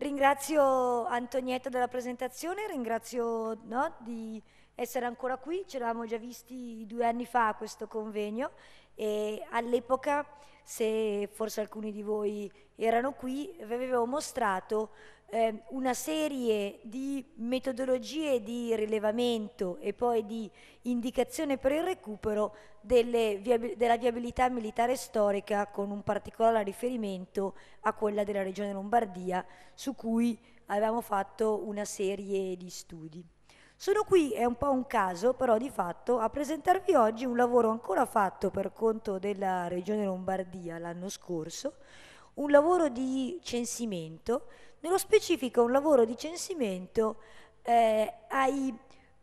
Ringrazio Antonietta della presentazione, ringrazio no, di essere ancora qui, ce l'avamo già visti due anni fa a questo convegno e all'epoca se forse alcuni di voi erano qui, vi avevo mostrato eh, una serie di metodologie di rilevamento e poi di indicazione per il recupero viabil della viabilità militare storica con un particolare riferimento a quella della regione Lombardia su cui avevamo fatto una serie di studi. Sono qui, è un po' un caso però di fatto, a presentarvi oggi un lavoro ancora fatto per conto della Regione Lombardia l'anno scorso, un lavoro di censimento, nello specifico un lavoro di censimento eh, ai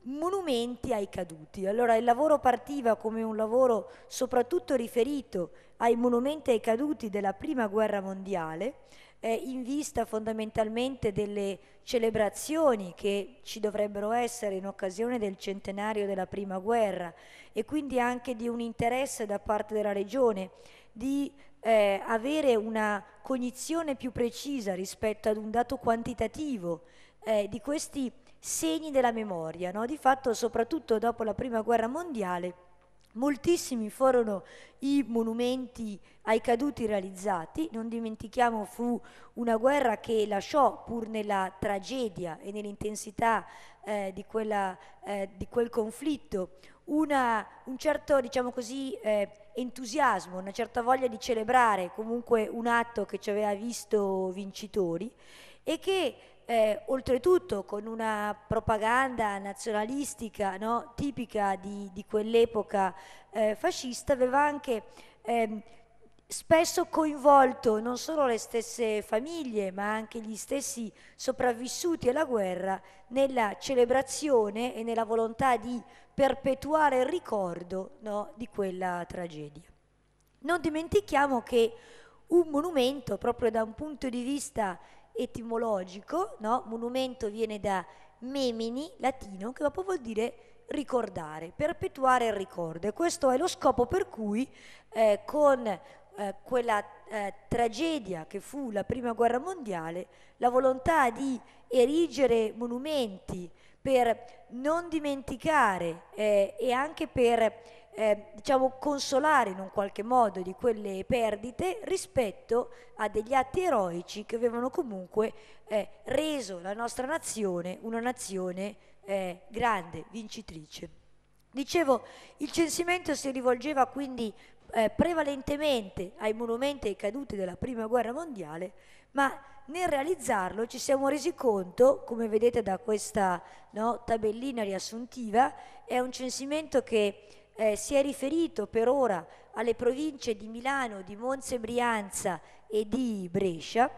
monumenti ai caduti. Allora il lavoro partiva come un lavoro soprattutto riferito ai monumenti ai caduti della Prima Guerra Mondiale, eh, in vista fondamentalmente delle celebrazioni che ci dovrebbero essere in occasione del centenario della Prima Guerra e quindi anche di un interesse da parte della Regione di eh, avere una cognizione più precisa rispetto ad un dato quantitativo eh, di questi segni della memoria. No? Di fatto, soprattutto dopo la Prima Guerra Mondiale, Moltissimi furono i monumenti ai caduti realizzati, non dimentichiamo fu una guerra che lasciò pur nella tragedia e nell'intensità eh, di, eh, di, quel conflitto una, un certo diciamo così, eh, entusiasmo, una certa voglia di celebrare comunque un atto che ci aveva visto vincitori e che eh, oltretutto con una propaganda nazionalistica no, tipica di, di quell'epoca eh, fascista, aveva anche ehm, spesso coinvolto non solo le stesse famiglie, ma anche gli stessi sopravvissuti alla guerra nella celebrazione e nella volontà di perpetuare il ricordo no, di quella tragedia. Non dimentichiamo che un monumento, proprio da un punto di vista etimologico, no? monumento viene da memini, latino, che proprio vuol dire ricordare, perpetuare il ricordo. E questo è lo scopo per cui eh, con eh, quella eh, tragedia che fu la Prima Guerra Mondiale, la volontà di erigere monumenti per non dimenticare eh, e anche per eh, diciamo, consolare in un qualche modo di quelle perdite rispetto a degli atti eroici che avevano comunque eh, reso la nostra nazione una nazione eh, grande, vincitrice. Dicevo, il censimento si rivolgeva quindi eh, prevalentemente ai monumenti e ai caduti della Prima Guerra Mondiale, ma nel realizzarlo ci siamo resi conto, come vedete da questa no, tabellina riassuntiva, è un censimento che eh, si è riferito per ora alle province di Milano, di Monza Brianza e di Brescia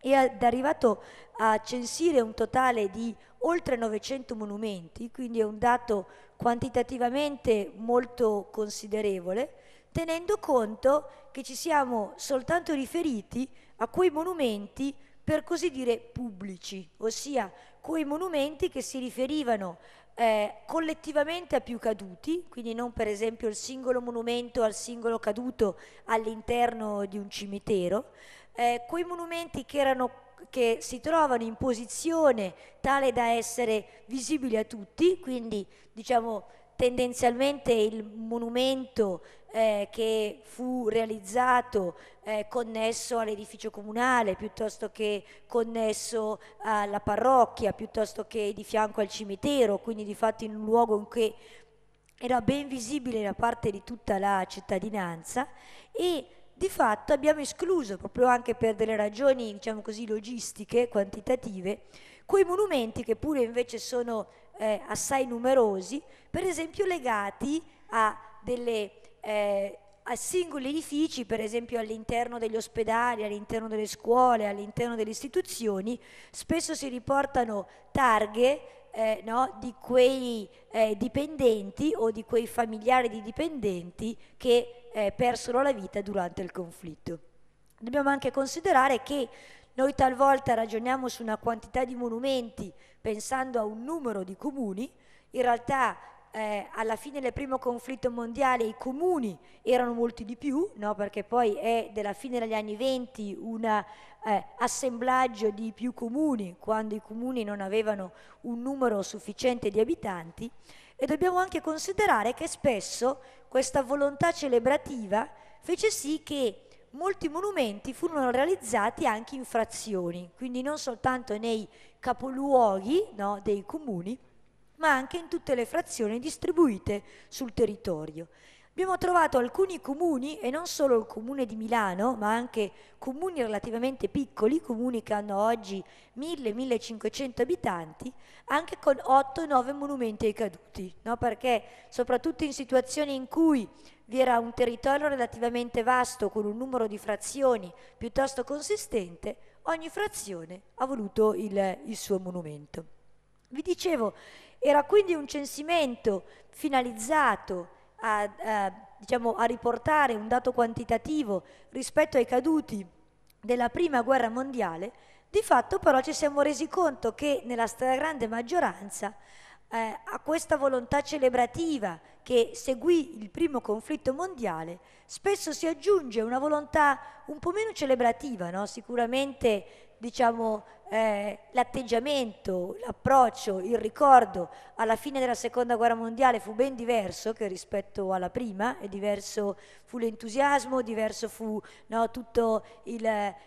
e è arrivato a censire un totale di oltre 900 monumenti, quindi è un dato quantitativamente molto considerevole, tenendo conto che ci siamo soltanto riferiti a quei monumenti per così dire pubblici, ossia quei monumenti che si riferivano eh, collettivamente a più caduti, quindi non per esempio il singolo monumento al singolo caduto all'interno di un cimitero, eh, quei monumenti che, erano, che si trovano in posizione tale da essere visibili a tutti, quindi diciamo tendenzialmente il monumento eh, che fu realizzato eh, connesso all'edificio comunale, piuttosto che connesso alla parrocchia, piuttosto che di fianco al cimitero, quindi di fatto in un luogo in cui era ben visibile da parte di tutta la cittadinanza e di fatto abbiamo escluso, proprio anche per delle ragioni, diciamo così, logistiche, quantitative, quei monumenti che pure invece sono eh, assai numerosi, per esempio legati a delle eh, a singoli edifici, per esempio all'interno degli ospedali, all'interno delle scuole, all'interno delle istituzioni, spesso si riportano targhe eh, no, di quei eh, dipendenti o di quei familiari di dipendenti che eh, persero la vita durante il conflitto. Dobbiamo anche considerare che noi talvolta ragioniamo su una quantità di monumenti pensando a un numero di comuni, in realtà eh, alla fine del primo conflitto mondiale i comuni erano molti di più, no? perché poi è della fine degli anni 20 un eh, assemblaggio di più comuni, quando i comuni non avevano un numero sufficiente di abitanti, e dobbiamo anche considerare che spesso questa volontà celebrativa fece sì che molti monumenti furono realizzati anche in frazioni, quindi non soltanto nei capoluoghi no, dei comuni, ma anche in tutte le frazioni distribuite sul territorio. Abbiamo trovato alcuni comuni, e non solo il comune di Milano, ma anche comuni relativamente piccoli, comuni che hanno oggi 1000-1500 abitanti, anche con 8-9 monumenti ai caduti, no? perché soprattutto in situazioni in cui vi era un territorio relativamente vasto con un numero di frazioni piuttosto consistente, ogni frazione ha voluto il, il suo monumento. Vi dicevo, era quindi un censimento finalizzato a, a, diciamo, a riportare un dato quantitativo rispetto ai caduti della prima guerra mondiale, di fatto però ci siamo resi conto che nella stragrande maggioranza eh, a questa volontà celebrativa che seguì il primo conflitto mondiale, spesso si aggiunge una volontà un po' meno celebrativa, no? sicuramente diciamo, eh, l'atteggiamento, l'approccio, il ricordo alla fine della seconda guerra mondiale fu ben diverso che rispetto alla prima, e diverso fu l'entusiasmo, diverso fu no, tutta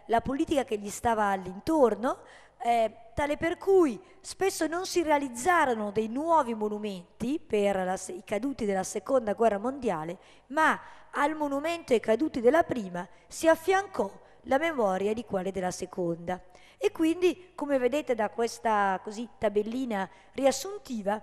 la politica che gli stava all'intorno, eh, tale per cui spesso non si realizzarono dei nuovi monumenti per la, i caduti della seconda guerra mondiale, ma al monumento ai caduti della prima si affiancò la memoria di quale della seconda. E quindi, come vedete da questa così, tabellina riassuntiva,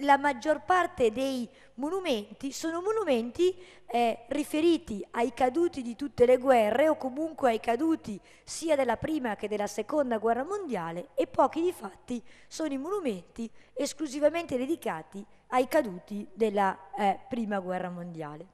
la maggior parte dei monumenti sono monumenti eh, riferiti ai caduti di tutte le guerre o comunque ai caduti sia della prima che della seconda guerra mondiale e pochi di fatti sono i monumenti esclusivamente dedicati ai caduti della eh, prima guerra mondiale.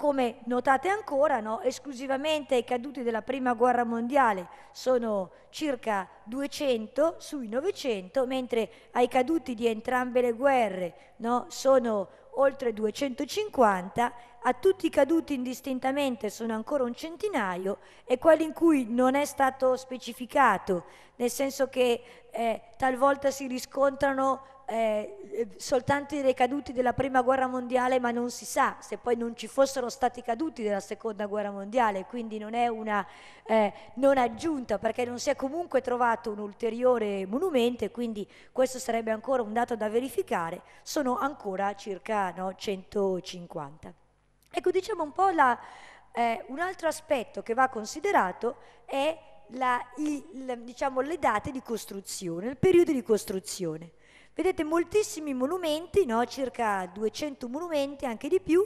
Come notate ancora, no, esclusivamente i caduti della Prima Guerra Mondiale sono circa 200 sui 900, mentre ai caduti di entrambe le guerre no, sono oltre 250, a tutti i caduti indistintamente sono ancora un centinaio e quelli in cui non è stato specificato, nel senso che eh, talvolta si riscontrano eh, soltanto i ricaduti della prima guerra mondiale, ma non si sa se poi non ci fossero stati caduti della seconda guerra mondiale, quindi non è una eh, non aggiunta perché non si è comunque trovato un ulteriore monumento e quindi questo sarebbe ancora un dato da verificare, sono ancora circa no, 150. Ecco, diciamo un po' la, eh, un altro aspetto che va considerato è la, il, la, diciamo, le date di costruzione, il periodo di costruzione. Vedete moltissimi monumenti, no? circa 200 monumenti, anche di più,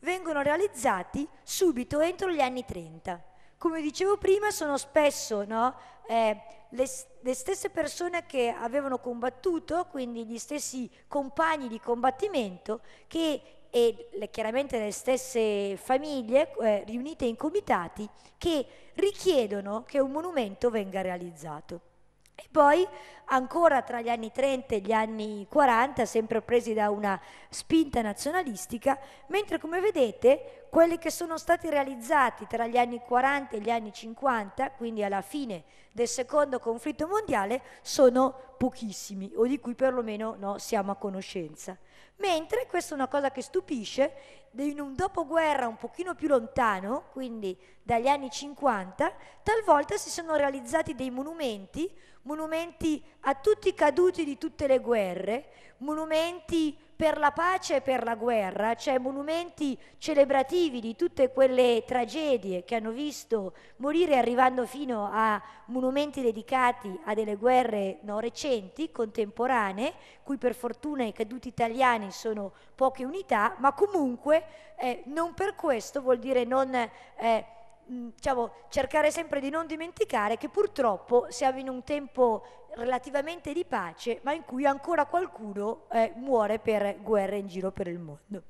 vengono realizzati subito entro gli anni 30. Come dicevo prima, sono spesso no? eh, le, le, stesse persone che avevano combattuto, quindi gli stessi compagni di combattimento, che, e le, chiaramente le stesse famiglie eh, riunite in comitati, che richiedono che un monumento venga realizzato. E poi ancora tra gli anni 30 e gli anni 40, sempre presi da una spinta nazionalistica, mentre come vedete quelli che sono stati realizzati tra gli anni 40 e gli anni 50, quindi alla fine del secondo conflitto mondiale, sono pochissimi o di cui perlomeno no, siamo a conoscenza. Mentre, questa è una cosa che stupisce, in un dopoguerra un pochino più lontano, quindi dagli anni 50, talvolta si sono realizzati dei monumenti, monumenti a tutti i caduti di tutte le guerre, monumenti per la pace e per la guerra, cioè monumenti celebrativi di tutte quelle tragedie che hanno visto morire arrivando fino a monumenti dedicati a delle guerre no, recenti, contemporanee, cui per fortuna i caduti italiani sono poche unità, ma comunque eh, non per questo vuol dire non... Eh, Diciamo, cercare sempre di non dimenticare che purtroppo siamo in un tempo relativamente di pace, ma in cui ancora qualcuno eh, muore per guerre in giro per il mondo.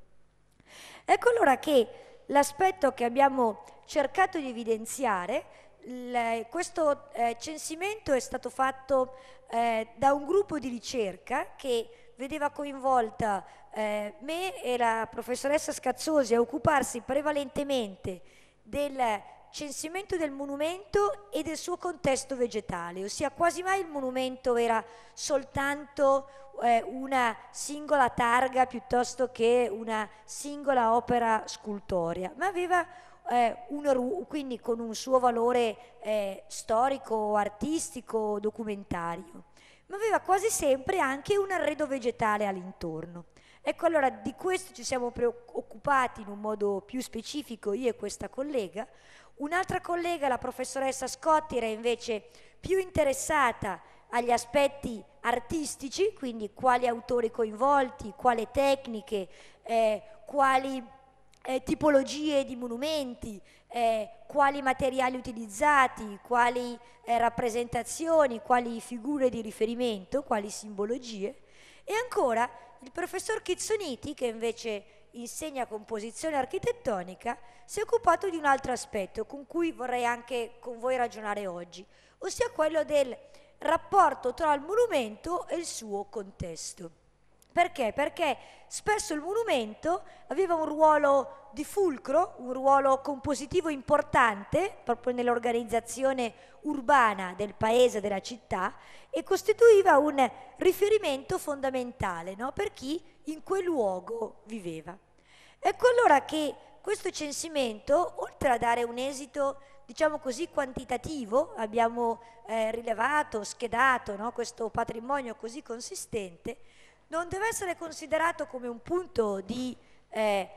Ecco allora che l'aspetto che abbiamo cercato di evidenziare, il, questo eh, censimento è stato fatto eh, da un gruppo di ricerca che vedeva coinvolta eh, me e la professoressa Scazzosi a occuparsi prevalentemente del censimento del monumento e del suo contesto vegetale, ossia quasi mai il monumento era soltanto eh, una singola targa piuttosto che una singola opera scultoria, ma aveva eh, un, quindi con un suo valore eh, storico, artistico, documentario, ma aveva quasi sempre anche un arredo vegetale all'intorno. Ecco allora di questo ci siamo preoccupati in un modo più specifico io e questa collega, Un'altra collega, la professoressa Scotti, era invece più interessata agli aspetti artistici, quindi quali autori coinvolti, quali tecniche, eh, quali eh, tipologie di monumenti, eh, quali materiali utilizzati, quali eh, rappresentazioni, quali figure di riferimento, quali simbologie. E ancora il professor Chizzoniti, che invece insegna composizione architettonica, si è occupato di un altro aspetto con cui vorrei anche con voi ragionare oggi, ossia quello del rapporto tra il monumento e il suo contesto. Perché? Perché spesso il monumento aveva un ruolo di fulcro, un ruolo compositivo importante proprio nell'organizzazione urbana del paese, della città e costituiva un riferimento fondamentale no? per chi in quel luogo viveva. Ecco allora che questo censimento, oltre a dare un esito, diciamo così, quantitativo, abbiamo eh, rilevato, schedato no, questo patrimonio così consistente, non deve essere considerato come un punto di eh,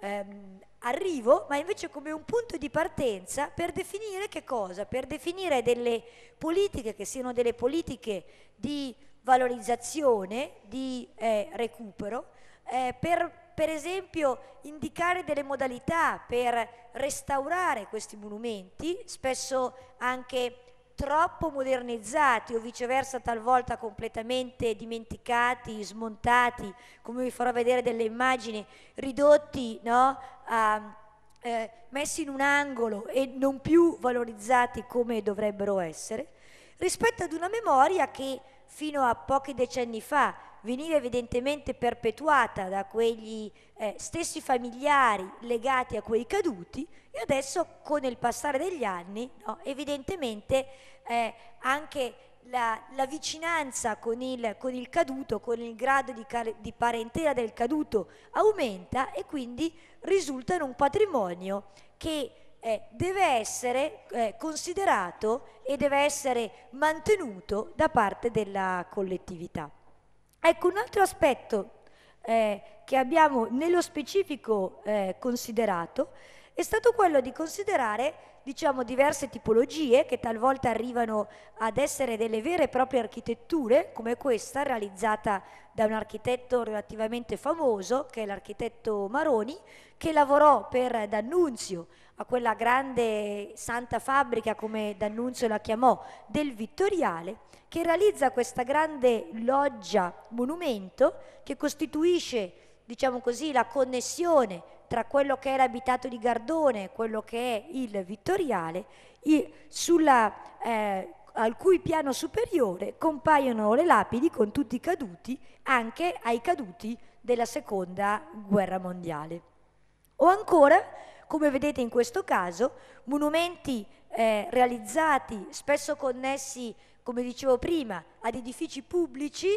ehm, arrivo, ma invece come un punto di partenza per definire che cosa? Per definire delle politiche che siano delle politiche di valorizzazione, di eh, recupero, eh, per, per esempio indicare delle modalità per restaurare questi monumenti, spesso anche troppo modernizzati o viceversa talvolta completamente dimenticati, smontati, come vi farò vedere delle immagini, ridotti no, a, eh, messi in un angolo e non più valorizzati come dovrebbero essere, rispetto ad una memoria che fino a pochi decenni fa veniva evidentemente perpetuata da quegli eh, stessi familiari legati a quei caduti e adesso con il passare degli anni no, evidentemente eh, anche la, la, vicinanza con il, con il, caduto, con il grado di, di, parentela del caduto aumenta e quindi risulta in un patrimonio che eh, deve essere eh, considerato e deve essere mantenuto da parte della collettività. Ecco, un altro aspetto eh, che abbiamo nello specifico eh, considerato è stato quello di considerare diciamo, diverse tipologie che talvolta arrivano ad essere delle vere e proprie architetture, come questa realizzata da un architetto relativamente famoso, che è l'architetto Maroni, che lavorò per D'Annunzio a quella grande santa fabbrica, come D'Annunzio la chiamò, del Vittoriale, che realizza questa grande loggia monumento che costituisce, diciamo così, la connessione tra quello che era l'abitato di Gardone e quello che è il Vittoriale, sulla, eh, al cui piano superiore compaiono le lapidi con tutti i caduti, anche ai caduti della seconda guerra mondiale. O ancora come vedete in questo caso, monumenti eh, realizzati spesso connessi, come dicevo prima, ad edifici pubblici,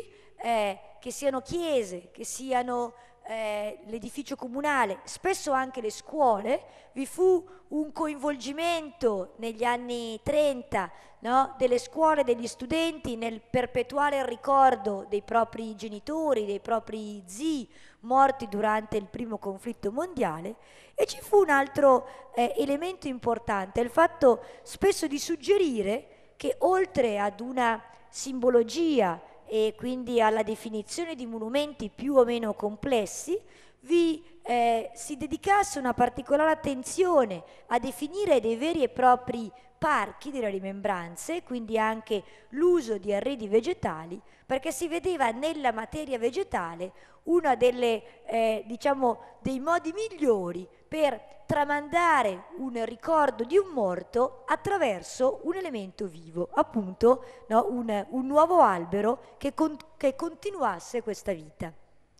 eh, che siano chiese, che siano eh, l'edificio comunale, spesso anche le scuole, vi fu un coinvolgimento negli anni 30 no, delle scuole, degli studenti nel perpetuare il ricordo dei propri genitori, dei propri zii morti durante il primo conflitto mondiale e ci fu un altro eh, elemento importante, il fatto spesso di suggerire che oltre ad una simbologia e quindi alla definizione di monumenti più o meno complessi, vi eh, si dedicasse una particolare attenzione a definire dei veri e propri parchi delle rimembranze, quindi anche l'uso di arredi vegetali, perché si vedeva nella materia vegetale uno eh, diciamo, dei modi migliori per tramandare un ricordo di un morto attraverso un elemento vivo, appunto no, un, un, nuovo albero che, con, che continuasse questa vita.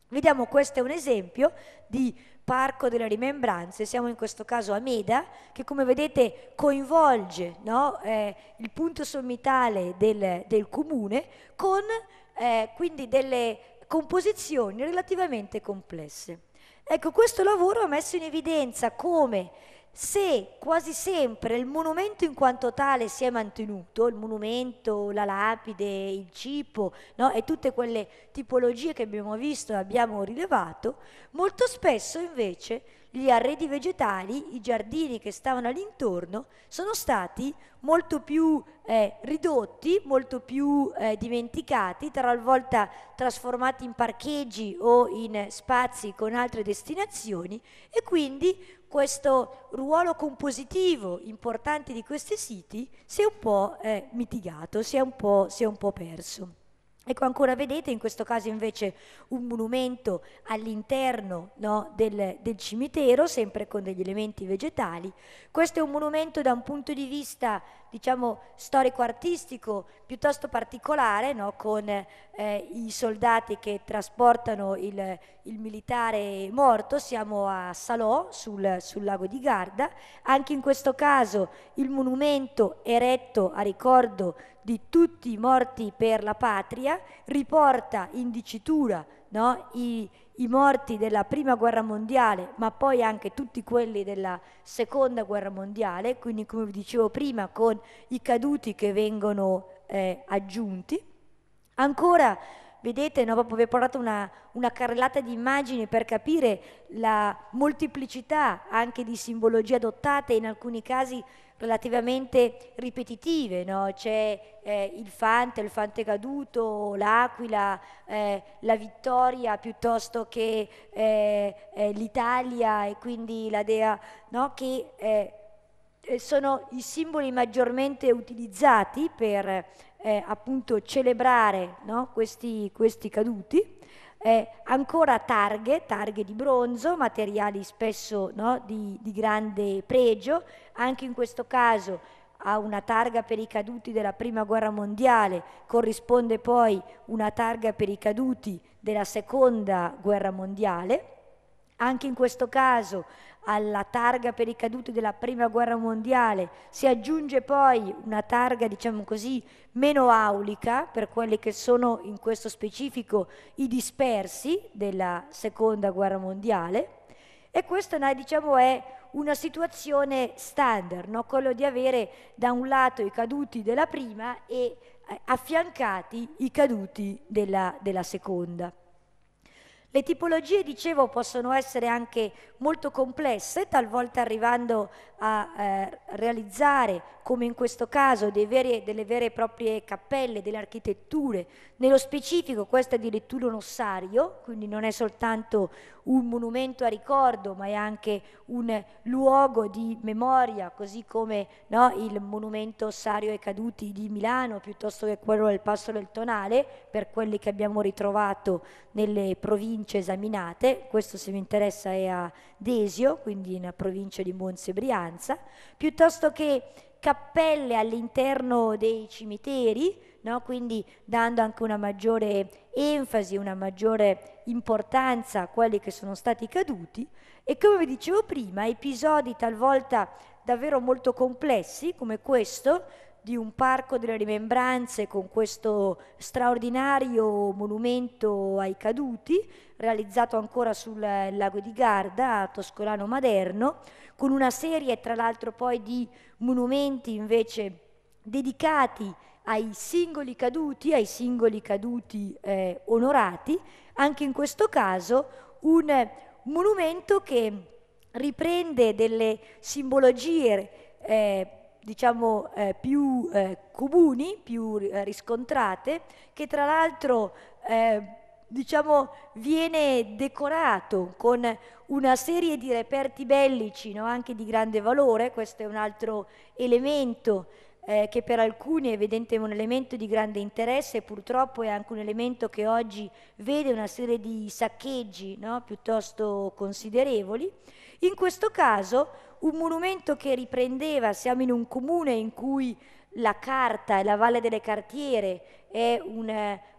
Vediamo, questo è un esempio di Parco delle Rimembranze, siamo in questo caso a Meda, che come vedete coinvolge no, eh, il punto sommitale del, del comune con eh, quindi delle composizioni relativamente complesse. Ecco, questo lavoro ha messo in evidenza come se quasi sempre il monumento in quanto tale si è mantenuto, il monumento, la lapide, il cipo no? e tutte quelle tipologie che abbiamo visto e abbiamo rilevato, molto spesso invece gli arredi vegetali, i giardini che stavano all'intorno, sono stati molto più eh, ridotti, molto più eh, dimenticati, talvolta trasformati in parcheggi o in spazi con altre destinazioni e quindi questo ruolo compositivo importante di questi siti si è un po' eh, mitigato, si è un po', si è un po perso. Ecco, ancora vedete in questo caso invece un monumento all'interno no, del, del, cimitero, sempre con degli elementi vegetali. Questo è un monumento da un punto di vista diciamo, storico-artistico piuttosto particolare, no? con eh, i soldati che trasportano il, il, militare morto, siamo a Salò, sul, sul lago di Garda. Anche in questo caso il monumento eretto a ricordo di tutti i morti per la patria riporta in dicitura no? i i morti della prima guerra mondiale, ma poi anche tutti quelli della seconda guerra mondiale, quindi come vi dicevo prima con i caduti che vengono eh, aggiunti. Ancora, vedete, no, proprio vi ho portato una, una carrellata di immagini per capire la molteplicità anche di simbologie adottate, in alcuni casi relativamente ripetitive, no? c'è eh, il fante, il fante caduto, l'aquila, eh, la vittoria piuttosto che eh, eh l'Italia e quindi la dea, no? che eh, eh, sono i simboli maggiormente utilizzati per appunto celebrare no? questi, questi caduti. Eh, ancora targhe, targhe di bronzo, materiali spesso no, di, di grande pregio, anche in questo caso a una targa per i caduti della prima guerra mondiale corrisponde poi una targa per i caduti della seconda guerra mondiale. Anche in questo caso alla targa per i caduti della Prima Guerra Mondiale, si aggiunge poi una targa, diciamo così, meno aulica per quelli che sono in questo specifico i dispersi della Seconda Guerra Mondiale e questa diciamo, è una situazione standard, no? quello di avere da un lato i caduti della prima e eh, affiancati i caduti della, della seconda. Le tipologie, dicevo, possono essere anche molto complesse, talvolta arrivando a eh, realizzare, come in questo caso, veri, delle vere e proprie cappelle, delle architetture. Nello specifico questo è addirittura un ossario, quindi non è soltanto un monumento a ricordo, ma è anche un luogo di memoria, così come no, il monumento ossario ai caduti di Milano, piuttosto che quello del Passo del Tonale, per quelli che abbiamo ritrovato nelle province province esaminate, questo se vi interessa è a Desio, quindi nella provincia di Monza e Brianza, piuttosto che cappelle all'interno dei cimiteri, no? quindi dando anche una maggiore enfasi, una maggiore importanza a quelli che sono stati caduti e come vi dicevo prima, episodi talvolta davvero molto complessi come questo, di un parco delle rimembranze con questo straordinario monumento ai caduti, realizzato ancora sul lago di Garda, a Toscolano Maderno, con una serie tra l'altro poi di monumenti invece dedicati ai singoli caduti, ai singoli caduti eh, onorati, anche in questo caso un monumento che riprende delle simbologie eh, diciamo, eh, più eh, comuni, più eh, riscontrate, che tra l'altro eh, diciamo, viene decorato con una serie di reperti bellici, no? anche di grande valore, questo è un altro elemento eh, che per alcuni è evidentemente un elemento di grande interesse, purtroppo è anche un elemento che oggi vede una serie di saccheggi no? piuttosto considerevoli. In questo caso un monumento che riprendeva, siamo in un comune in cui la carta e la Valle delle Cartiere è un,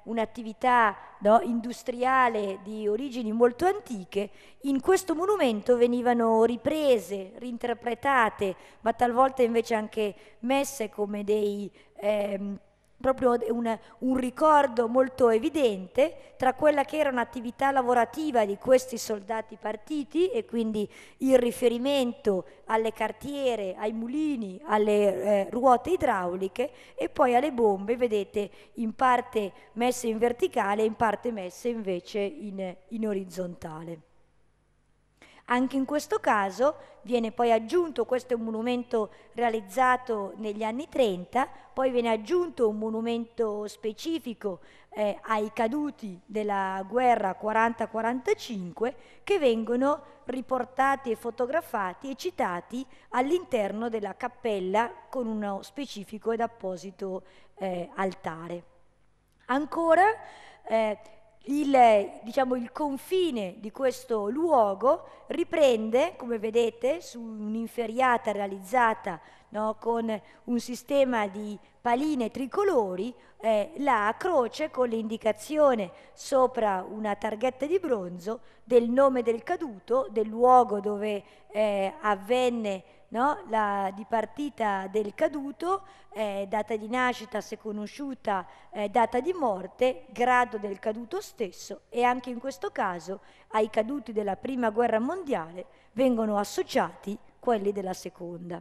un'attività no, industriale di origini molto antiche, in questo monumento venivano riprese, reinterpretate, ma talvolta invece anche messe come dei... Ehm, proprio un, un, ricordo molto evidente tra quella che era un'attività lavorativa di questi soldati partiti e quindi il riferimento alle cartiere, ai mulini, alle eh, ruote idrauliche e poi alle bombe, vedete, in parte messe in verticale e in parte messe invece in, in orizzontale. Anche in questo caso viene poi aggiunto, questo è un monumento realizzato negli anni 30, poi viene aggiunto un monumento specifico eh, ai caduti della guerra 40-45 che vengono riportati e fotografati e citati all'interno della cappella con uno specifico ed apposito eh, altare. Ancora eh, il, diciamo, il confine di questo luogo riprende, come vedete, su un'inferiata realizzata no, con un sistema di paline tricolori, eh, la croce con l'indicazione sopra una targhetta di bronzo del nome del caduto, del luogo dove eh, avvenne no? la dipartita del caduto, eh, data di nascita se conosciuta, eh, data di morte, grado del caduto stesso e anche in questo caso ai caduti della prima guerra mondiale vengono associati quelli della seconda.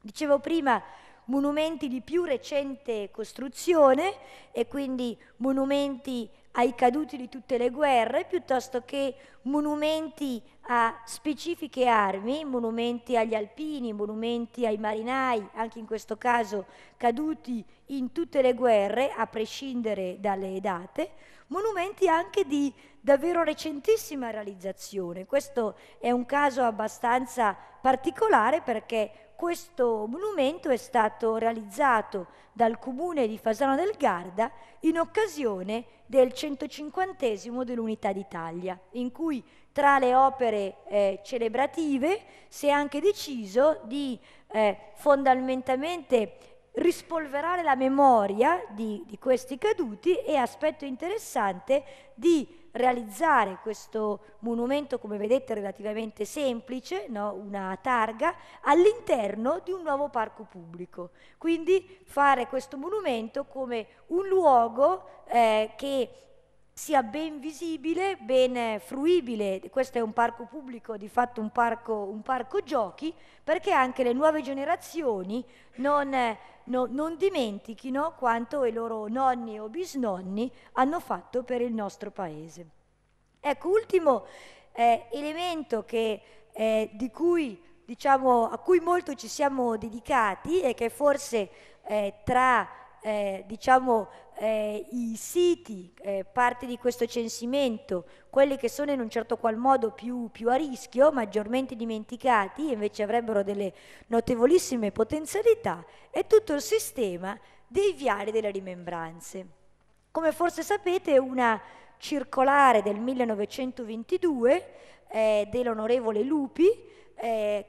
Dicevo prima monumenti di più recente costruzione e quindi monumenti ai caduti di tutte le guerre piuttosto che monumenti a specifiche armi, monumenti agli alpini, monumenti ai marinai, anche in questo caso caduti in tutte le guerre, a prescindere dalle date, monumenti anche di davvero recentissima realizzazione. Questo è un caso abbastanza particolare perché questo monumento è stato realizzato dal comune di Fasano del Garda in occasione del 150 dell'Unità d'Italia, in cui tra le opere eh, celebrative si è anche deciso di eh, fondamentalmente rispolverare la memoria di, di, questi caduti e aspetto interessante di realizzare questo monumento, come vedete, relativamente semplice, no? una targa, all'interno di un nuovo parco pubblico. Quindi fare questo monumento come un luogo eh, che sia ben visibile, ben fruibile, questo è un parco pubblico, di fatto un parco, un parco giochi, perché anche le nuove generazioni non, no, non dimentichino quanto i loro nonni o bisnonni hanno fatto per il nostro paese. Ecco, ultimo eh, elemento che, eh, di cui, diciamo, a cui molto ci siamo dedicati e che forse eh, tra eh, diciamo, eh, i siti, eh, parte di questo censimento, quelli che sono in un certo qual modo più, più a rischio, maggiormente dimenticati, invece avrebbero delle notevolissime potenzialità, e tutto il sistema dei viali delle rimembranze. Come forse sapete, una circolare del 1922 eh, dell'onorevole Lupi eh,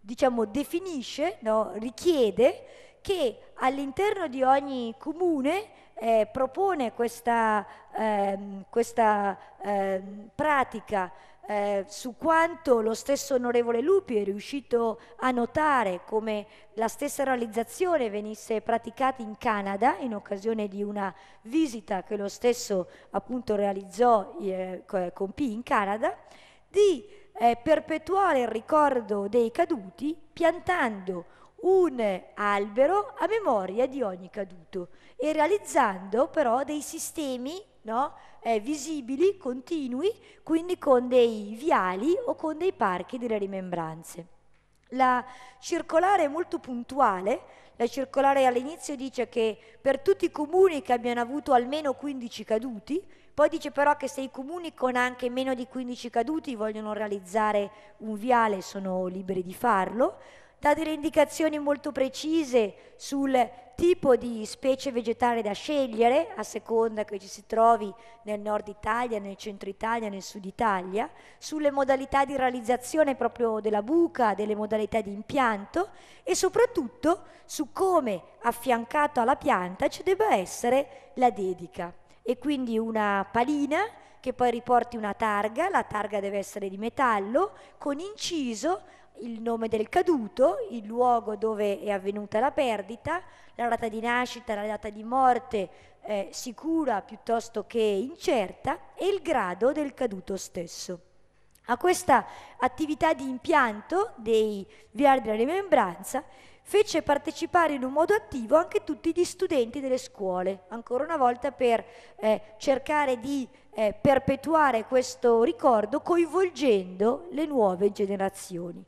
diciamo definisce, no, richiede che all'interno di ogni comune eh, propone questa, ehm, questa ehm, pratica eh, su quanto lo stesso onorevole Lupi è riuscito a notare come la stessa realizzazione venisse praticata in Canada in occasione di una visita che lo stesso appunto realizzò, eh, compì in Canada, di eh, perpetuare il ricordo dei caduti piantando un albero a memoria di ogni caduto e realizzando però dei sistemi no, eh, visibili, continui, quindi con dei viali o con dei parchi delle rimembranze. La circolare è molto puntuale, la circolare all'inizio dice che per tutti i comuni che abbiano avuto almeno 15 caduti, poi dice però che se i comuni con anche meno di 15 caduti vogliono realizzare un viale sono liberi di farlo, dà delle indicazioni molto precise sul tipo di specie vegetale da scegliere, a seconda che ci si trovi nel nord Italia, nel centro Italia, nel sud Italia, sulle modalità di realizzazione proprio della buca, delle modalità di impianto e soprattutto su come affiancato alla pianta ci debba essere la dedica e quindi una palina che poi riporti una targa, la targa deve essere di metallo, con inciso il nome del caduto, il luogo dove è avvenuta la perdita, la data di nascita, la data di morte eh, sicura piuttosto che incerta e il grado del caduto stesso. A questa attività di impianto dei viali della rimembranza fece partecipare in un modo attivo anche tutti gli studenti delle scuole, ancora una volta per eh, cercare di eh, perpetuare questo ricordo coinvolgendo le nuove generazioni.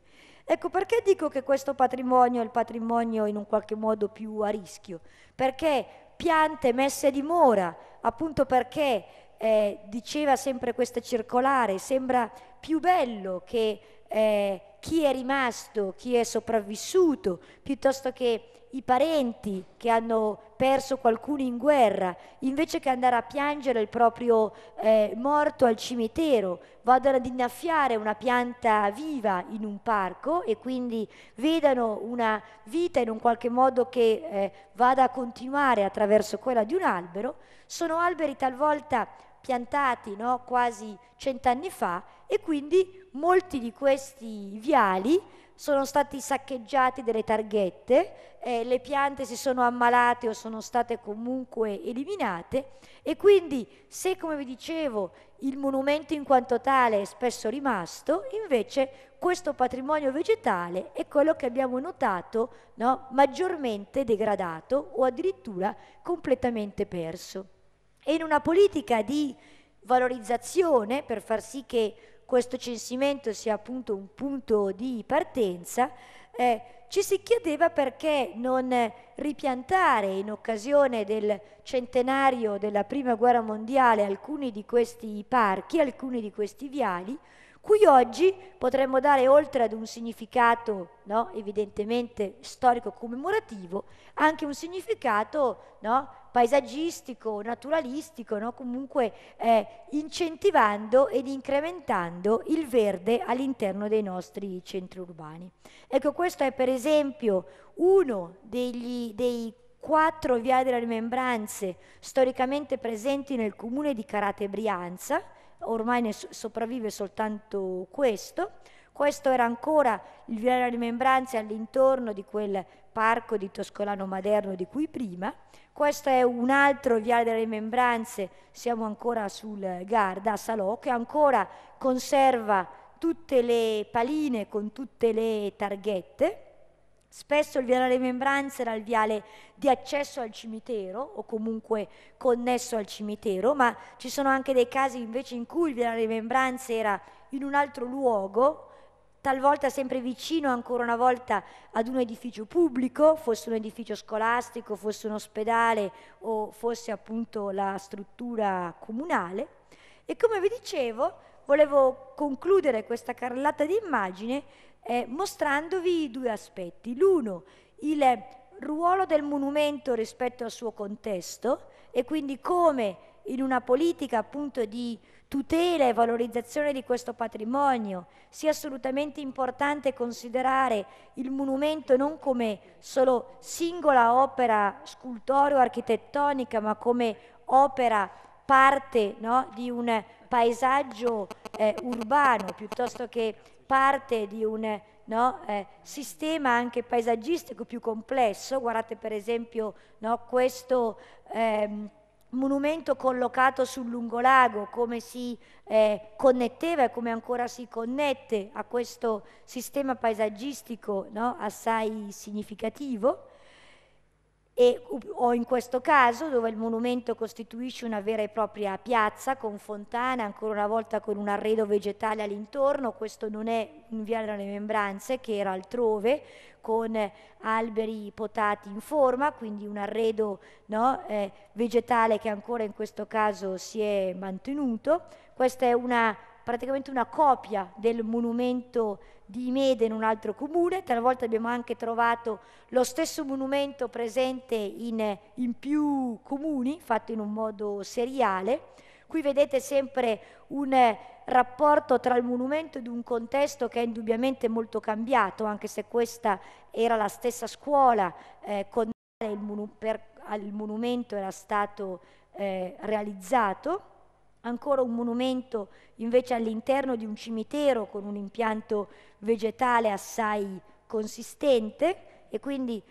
Ecco perché dico che questo patrimonio è il patrimonio in un qualche modo più a rischio, perché piante messe a dimora, appunto perché eh, diceva sempre questa circolare, sembra più bello che eh, chi è rimasto, chi è sopravvissuto, piuttosto che i parenti che hanno perso qualcuno in guerra, invece che andare a piangere il proprio eh, morto al cimitero, vadano ad innaffiare una pianta viva in un parco e quindi vedano una vita in un qualche modo che eh, vada a continuare attraverso quella di un albero, sono alberi talvolta piantati no, quasi cent'anni fa e quindi molti di questi viali sono stati saccheggiati delle targhette, eh, le piante si sono ammalate o sono state comunque eliminate e quindi se come vi dicevo il monumento in quanto tale è spesso rimasto, invece questo patrimonio vegetale è quello che abbiamo notato no, maggiormente degradato o addirittura completamente perso. E in una politica di valorizzazione per far sì che questo censimento sia appunto un punto di partenza, eh, ci si chiedeva perché non ripiantare in occasione del centenario della Prima Guerra Mondiale alcuni di questi parchi, alcuni di questi viali, cui oggi potremmo dare oltre ad un significato no, evidentemente storico-commemorativo anche un significato no, paesaggistico, naturalistico, no, comunque eh, incentivando ed incrementando il verde all'interno dei nostri centri urbani. Ecco, questo è per esempio uno degli, dei quattro viali delle rimembranze storicamente presenti nel comune di Carate Brianza, ormai ne sopravvive soltanto questo. Questo era ancora il Viale Rimembranze all'intorno di quel parco di Toscolano Maderno di cui prima. Questo è un altro Viale delle Rimembranze, siamo ancora sul Garda, a Salò, che ancora conserva tutte le paline con tutte le targhette Spesso il viale alle membranze era il viale di accesso al cimitero o comunque connesso al cimitero, ma ci sono anche dei casi invece in cui il viale alle membranze era in un altro luogo, talvolta sempre vicino ancora una volta ad un edificio pubblico, fosse un edificio scolastico, fosse un ospedale o fosse appunto la struttura comunale. E come vi dicevo, volevo concludere questa carrellata di immagine eh, mostrandovi due aspetti. L'uno, il ruolo del monumento rispetto al suo contesto e quindi come in una politica appunto di tutela e valorizzazione di questo patrimonio sia assolutamente importante considerare il monumento non come solo singola opera scultoreo architettonica, ma come opera parte no, di un paesaggio eh, urbano piuttosto che parte di un no, eh, sistema anche paesaggistico più complesso. Guardate per esempio no, questo ehm, monumento collocato sul lungolago, come si eh, connetteva e come ancora si connette a questo sistema paesaggistico no, assai significativo e, o in questo caso dove il monumento costituisce una vera e propria piazza con fontana, ancora una volta con un arredo vegetale all'intorno, questo non è in via delle membranze che era altrove, con alberi potati in forma, quindi un arredo no, eh, vegetale che ancora in questo caso si è mantenuto. Questa è una praticamente una copia del monumento di Imede in un altro comune, talvolta abbiamo anche trovato lo stesso monumento presente in, in più comuni, fatto in un modo seriale. Qui vedete sempre un rapporto tra il monumento ed un contesto che è indubbiamente molto cambiato, anche se questa era la stessa scuola eh, con il monu- per, il monumento era stato eh, realizzato ancora un monumento invece all'interno di un cimitero con un impianto vegetale assai consistente e quindi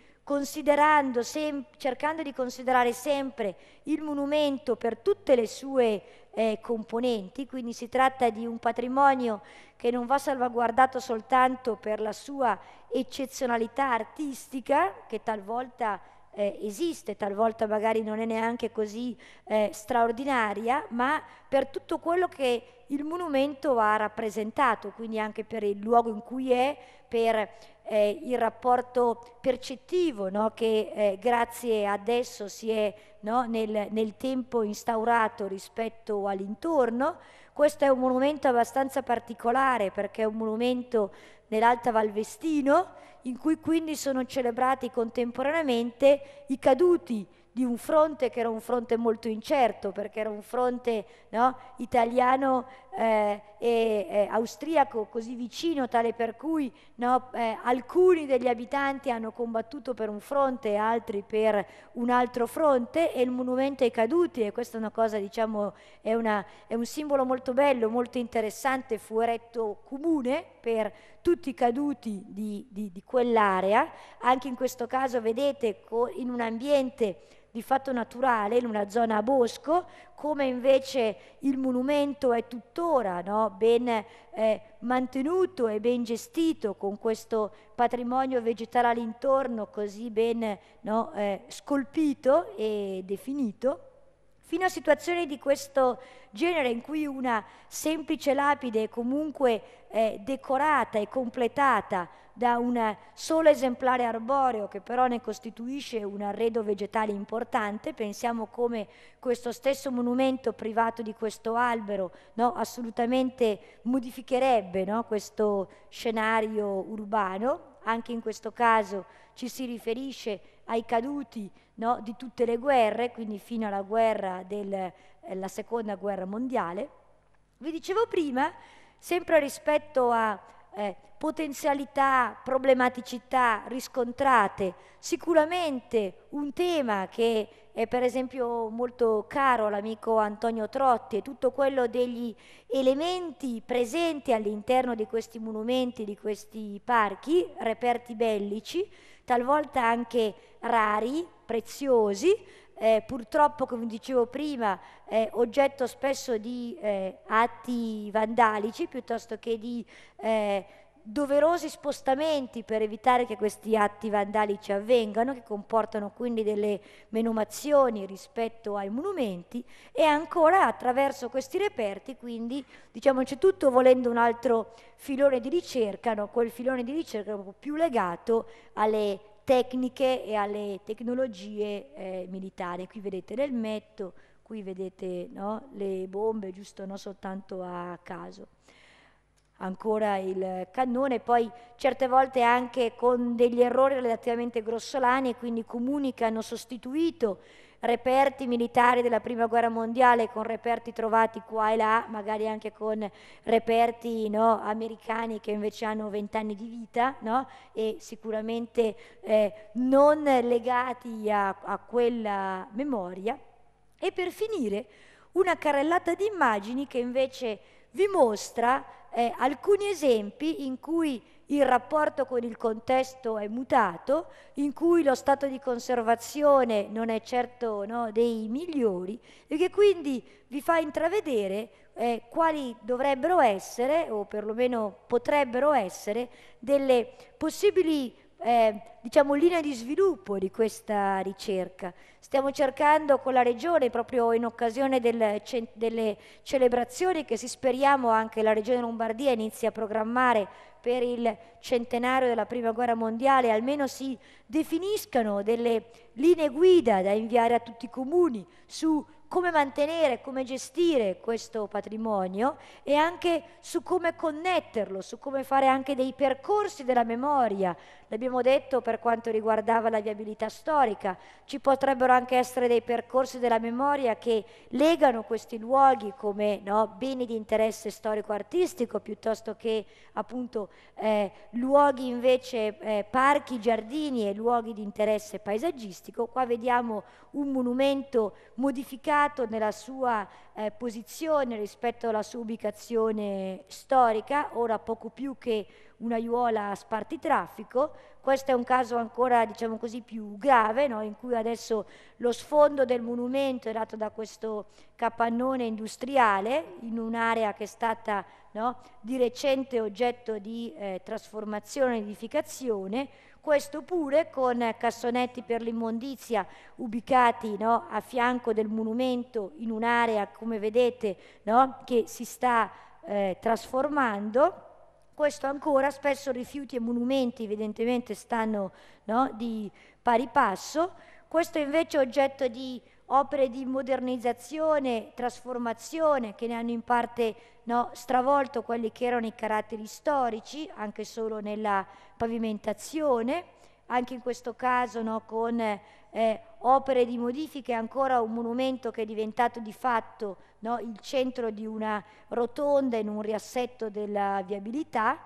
sem- cercando di considerare sempre il monumento per tutte le sue eh, componenti, quindi si tratta di un patrimonio che non va salvaguardato soltanto per la sua eccezionalità artistica, che talvolta eh, esiste, talvolta magari non è neanche così eh, straordinaria, ma per tutto quello che il monumento ha rappresentato, quindi anche per il luogo in cui è, per eh, il rapporto percettivo no? che eh, grazie ad esso si è no? nel, nel tempo instaurato rispetto all'intorno. Questo è un monumento abbastanza particolare perché è un monumento nell'Alta Valvestino, in cui quindi sono celebrati contemporaneamente i caduti di un fronte che era un fronte molto incerto, perché era un fronte no, italiano eh, e eh, austriaco così vicino, tale per cui no, eh, alcuni degli abitanti hanno combattuto per un fronte e altri per un altro fronte e il monumento ai caduti, e questa è una cosa, diciamo, è, una, è un simbolo molto bello, molto interessante, fu eretto comune per tutti i caduti di, di, di quell'area, anche in questo caso vedete in un ambiente di fatto naturale, in una zona a bosco, come invece il monumento è tuttora no? ben eh, mantenuto e ben gestito con questo patrimonio vegetale all'intorno così ben no, eh, scolpito e definito fino a situazioni di questo genere in cui una semplice lapide è comunque eh, decorata e completata da un solo esemplare arboreo che però ne costituisce un arredo vegetale importante, pensiamo come questo stesso monumento privato di questo albero no, assolutamente modificherebbe no, questo scenario urbano, anche in questo caso ci si riferisce a ai caduti no, di tutte le guerre, quindi fino alla guerra della eh, seconda guerra mondiale. Vi dicevo prima, sempre rispetto a eh, potenzialità, problematicità riscontrate, sicuramente un tema che è per esempio molto caro all'amico Antonio Trotti è tutto quello degli elementi presenti all'interno di questi monumenti, di questi parchi, reperti bellici, talvolta anche rari, preziosi, eh, purtroppo, come dicevo prima, eh, oggetto spesso di eh, atti vandalici piuttosto che di eh, doverosi spostamenti per evitare che questi atti vandalici avvengano, che comportano quindi delle menomazioni rispetto ai monumenti e ancora attraverso questi reperti, quindi c'è tutto volendo un altro filone di ricerca, no? quel filone di ricerca un più legato alle tecniche e alle tecnologie eh, militari. Qui vedete l'elmetto, qui vedete no? le bombe, giusto non soltanto a caso ancora il cannone, poi certe volte anche con degli errori relativamente grossolani e quindi comuni che hanno sostituito reperti militari della prima guerra mondiale con reperti trovati qua e là, magari anche con reperti no, americani che invece hanno vent'anni di vita no? e sicuramente eh, non legati a, a quella memoria. E per finire una carrellata di immagini che invece vi mostra eh, alcuni esempi in cui il rapporto con il contesto è mutato, in cui lo stato di conservazione non è certo no, dei migliori e che quindi vi fa intravedere eh, quali dovrebbero essere, o perlomeno potrebbero essere, delle possibili eh, diciamo, linea di sviluppo di questa ricerca. Stiamo cercando con la Regione, proprio in occasione del, ce, delle celebrazioni che si speriamo anche la Regione Lombardia inizi a programmare per il centenario della Prima Guerra Mondiale, almeno si definiscano delle linee guida da inviare a tutti i comuni su come mantenere, come gestire questo patrimonio e anche su come connetterlo, su come fare anche dei percorsi della memoria L'abbiamo detto per quanto riguardava la viabilità storica, ci potrebbero anche essere dei percorsi della memoria che legano questi luoghi come no, beni di interesse storico-artistico piuttosto che appunto eh, luoghi invece, eh, parchi, giardini e luoghi di interesse paesaggistico. Qua vediamo un monumento modificato nella sua eh, posizione rispetto alla sua ubicazione storica, ora poco più che una aiuola sparti traffico. Questo è un caso ancora, diciamo così, più grave, no? in cui adesso lo sfondo del monumento è dato da questo capannone industriale in un'area che è stata no? di recente oggetto di eh, trasformazione e edificazione, questo pure con cassonetti per l'immondizia ubicati no, a fianco del monumento in un'area, come vedete, no, che si sta eh, trasformando questo ancora spesso rifiuti e monumenti evidentemente stanno no, di pari passo, questo invece è oggetto di opere di modernizzazione, trasformazione che ne hanno in parte no, stravolto quelli che erano i caratteri storici, anche solo nella pavimentazione, anche in questo caso no, con eh, opere di modifica e ancora un monumento che è diventato di fatto no, il centro di una rotonda in un riassetto della viabilità.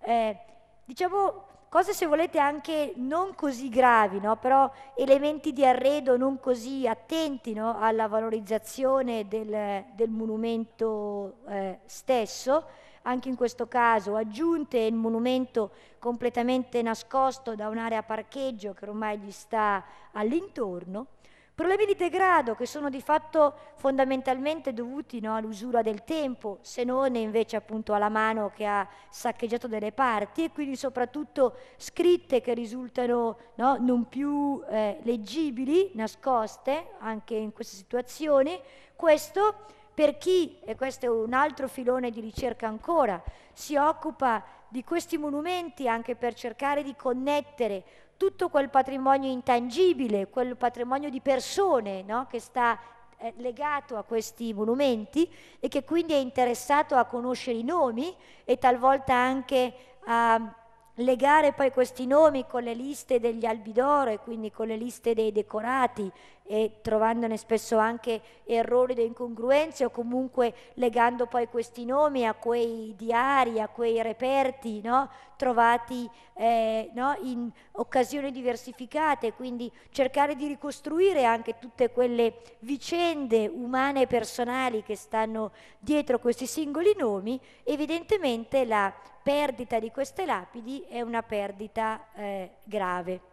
Eh, diciamo cose se volete anche non così gravi, no? però elementi di arredo non così attenti no? alla valorizzazione del, del monumento eh, stesso anche in questo caso aggiunte il monumento completamente nascosto da un'area parcheggio che ormai gli sta all'intorno, problemi di degrado che sono di fatto fondamentalmente dovuti no, all'usura del tempo, se non invece appunto alla mano che ha saccheggiato delle parti e quindi soprattutto scritte che risultano no, non più eh, leggibili, nascoste anche in queste situazioni. Questo per chi, e questo è un altro filone di ricerca ancora, si occupa di questi monumenti anche per cercare di connettere tutto quel patrimonio intangibile, quel patrimonio di persone no? che sta eh, legato a questi monumenti e che quindi è interessato a conoscere i nomi e talvolta anche a legare poi questi nomi con le liste degli albidoro e quindi con le liste dei decorati e trovandone spesso anche errori e incongruenze o comunque legando poi questi nomi a quei diari, a quei reperti no? trovati eh, no? in occasioni diversificate, quindi cercare di ricostruire anche tutte quelle vicende umane e personali che stanno dietro questi singoli nomi, evidentemente la perdita di queste lapidi è una perdita eh, grave.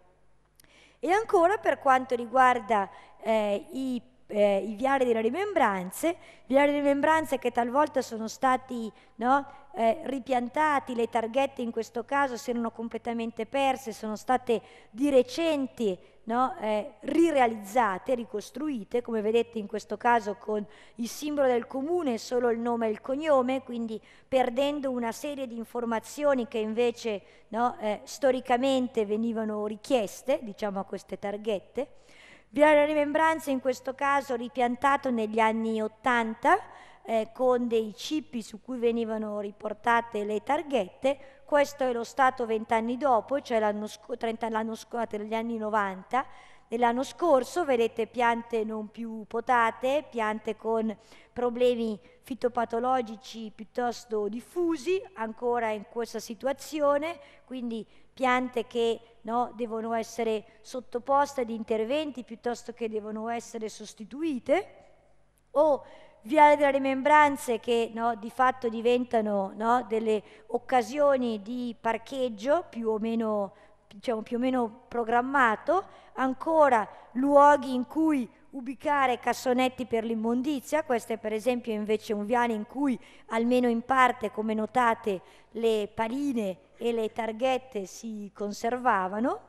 E ancora per quanto riguarda eh, i eh, i viari delle rimembranze, viari delle rimembranze che talvolta sono stati no, eh, ripiantati, le targhette in questo caso si erano completamente perse, sono state di recenti no, eh, rirealizzate, ricostruite, come vedete in questo caso con il simbolo del comune, solo il nome e il cognome, quindi perdendo una serie di informazioni che invece no, eh, storicamente venivano richieste, diciamo a queste targhette. Viola Rimembranza in questo caso ripiantato negli anni 80 eh, con dei cippi su cui venivano riportate le targhette, questo è lo stato vent'anni dopo, cioè l'anno scorso, 30, sc- ah, gli anni 90, nell'anno scorso, vedete piante non più potate, piante con problemi fitopatologici piuttosto diffusi, ancora in questa situazione, quindi piante che no, devono essere sottoposte ad interventi piuttosto che devono essere sostituite, o viale delle rimembranze che no, di fatto diventano no, delle occasioni di parcheggio più o meno diciamo, più o meno programmato, ancora luoghi in cui ubicare cassonetti per l'immondizia, questo è per esempio invece un viale in cui almeno in parte, come notate, le parine e le targhette si conservavano.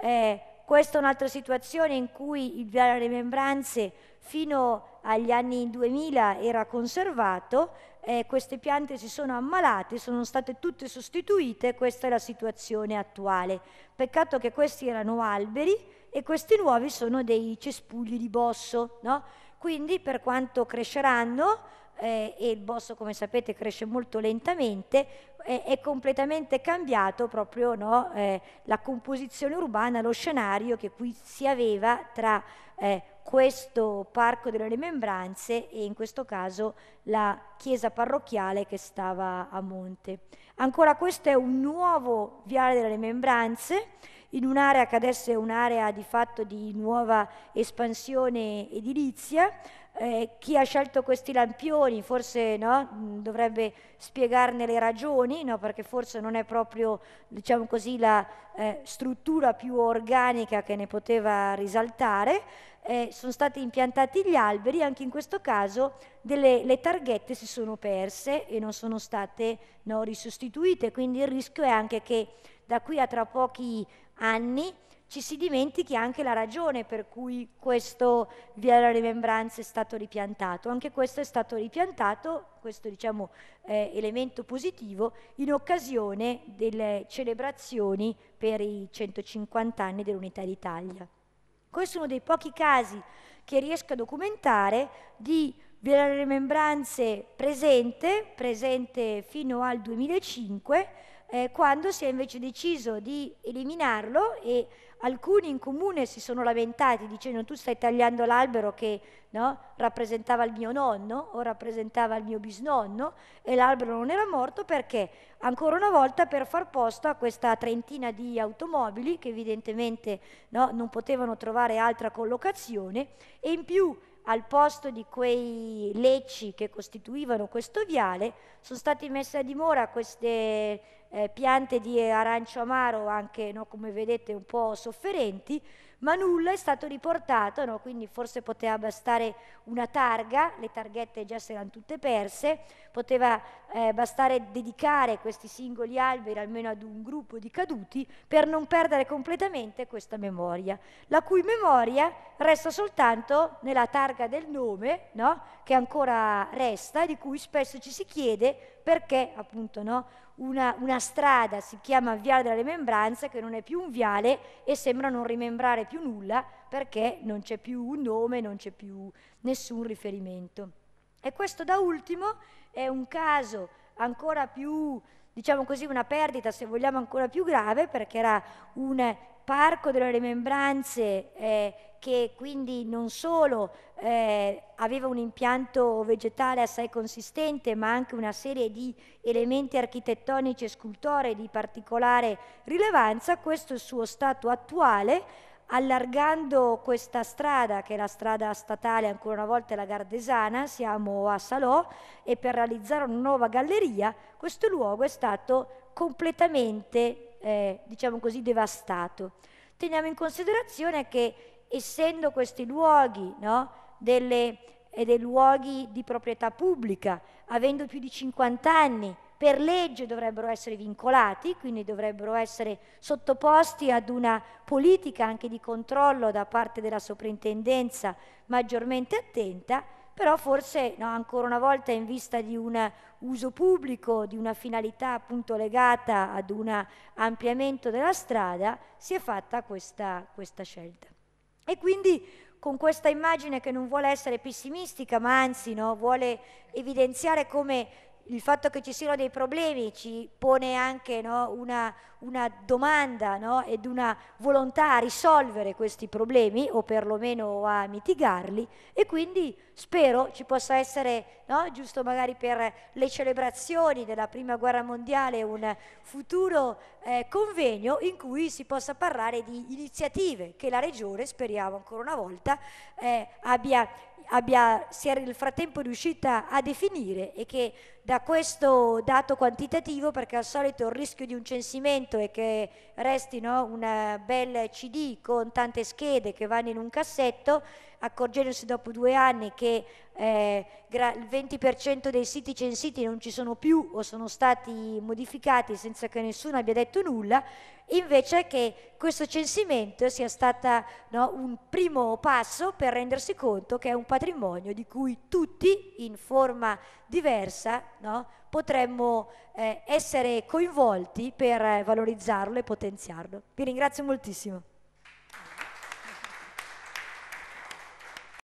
Eh, questa è un'altra situazione in cui il viale delle membranze fino agli anni 2000 era conservato, eh, queste piante si sono ammalate, sono state tutte sostituite, questa è la situazione attuale. Peccato che questi erano alberi e questi nuovi sono dei cespugli di bosso, no? quindi per quanto cresceranno, eh, e il bosso come sapete cresce molto lentamente, è, è completamente cambiato proprio no, eh, la composizione urbana, lo scenario che qui si aveva tra eh, questo parco delle remembranze e in questo caso la chiesa parrocchiale che stava a monte. Ancora questo è un nuovo viale delle remembranze in un'area che adesso è un'area di fatto di nuova espansione edilizia, eh, chi ha scelto questi lampioni forse no, mm, dovrebbe spiegarne le ragioni, no, perché forse non è proprio diciamo così, la eh, struttura più organica che ne poteva risaltare. Eh, sono stati impiantati gli alberi, anche in questo caso delle, le targhette si sono perse e non sono state no, risostituite, quindi il rischio è anche che da qui a tra pochi anni ci si dimentichi anche la ragione per cui questo via della remembranza è stato ripiantato. Anche questo è stato ripiantato, questo diciamo, eh, elemento positivo, in occasione delle celebrazioni per i 150 anni dell'Unità d'Italia. Questo è uno dei pochi casi che riesco a documentare di via della remembranza presente, presente fino al 2005, eh, quando si è invece deciso di eliminarlo e Alcuni in comune si sono lamentati dicendo tu stai tagliando l'albero che no, rappresentava il mio nonno o rappresentava il mio bisnonno e l'albero non era morto perché ancora una volta per far posto a questa trentina di automobili che evidentemente no, non potevano trovare altra collocazione e in più al posto di quei lecci che costituivano questo viale sono state messe a dimora queste eh, piante di arancio amaro anche no, come vedete un po' sofferenti, ma nulla è stato riportato, no? quindi forse poteva bastare una targa, le targhette già si erano tutte perse, poteva eh, bastare dedicare questi singoli alberi almeno ad un gruppo di caduti per non perdere completamente questa memoria, la cui memoria resta soltanto nella targa del nome, no? che ancora resta, di cui spesso ci si chiede perché appunto no? una, una, strada, si chiama Viale della remembranza, che non è più un viale e sembra non rimembrare più nulla perché non c'è più un nome, non c'è più nessun riferimento. E questo da ultimo è un caso ancora più, diciamo così, una perdita, se vogliamo, ancora più grave, perché era un parco delle remembranze. eh, che quindi non solo eh, aveva un impianto vegetale assai consistente, ma anche una serie di elementi architettonici e scultorei di particolare rilevanza, questo è il suo stato attuale, allargando questa strada, che è la strada statale ancora una volta la Gardesana, siamo a Salò, e per realizzare una nuova galleria, questo luogo è stato completamente, eh, diciamo così, devastato. Teniamo in considerazione che essendo questi luoghi no, delle, eh, dei luoghi di proprietà pubblica, avendo più di 50 anni, per legge dovrebbero essere vincolati, quindi dovrebbero essere sottoposti ad una politica anche di controllo da parte della soprintendenza maggiormente attenta, però forse no, ancora una volta in vista di un uso pubblico, di una finalità appunto legata ad un ampliamento della strada, si è fatta questa, questa scelta. E quindi con questa immagine che non vuole essere pessimistica, ma anzi no, vuole evidenziare come il fatto che ci siano dei problemi ci pone anche no, una, una, domanda no, ed una volontà a risolvere questi problemi o perlomeno a mitigarli e quindi spero ci possa essere, no, giusto magari per le celebrazioni della Prima Guerra Mondiale, un futuro eh, convegno in cui si possa parlare di iniziative che la Regione, speriamo ancora una volta, eh, abbia abbia, si nel frattempo riuscita a definire e che da questo dato quantitativo, perché al solito il rischio di un censimento è che restino una bel CD con tante schede che vanno in un cassetto, accorgendosi dopo due anni che eh, il 20% dei siti censiti non ci sono più o sono stati modificati senza che nessuno abbia detto nulla, invece che questo censimento sia stato no, un primo passo per rendersi conto che è un patrimonio di cui tutti, in forma diversa, no, potremmo eh, essere coinvolti per valorizzarlo e potenziarlo. Vi ringrazio moltissimo.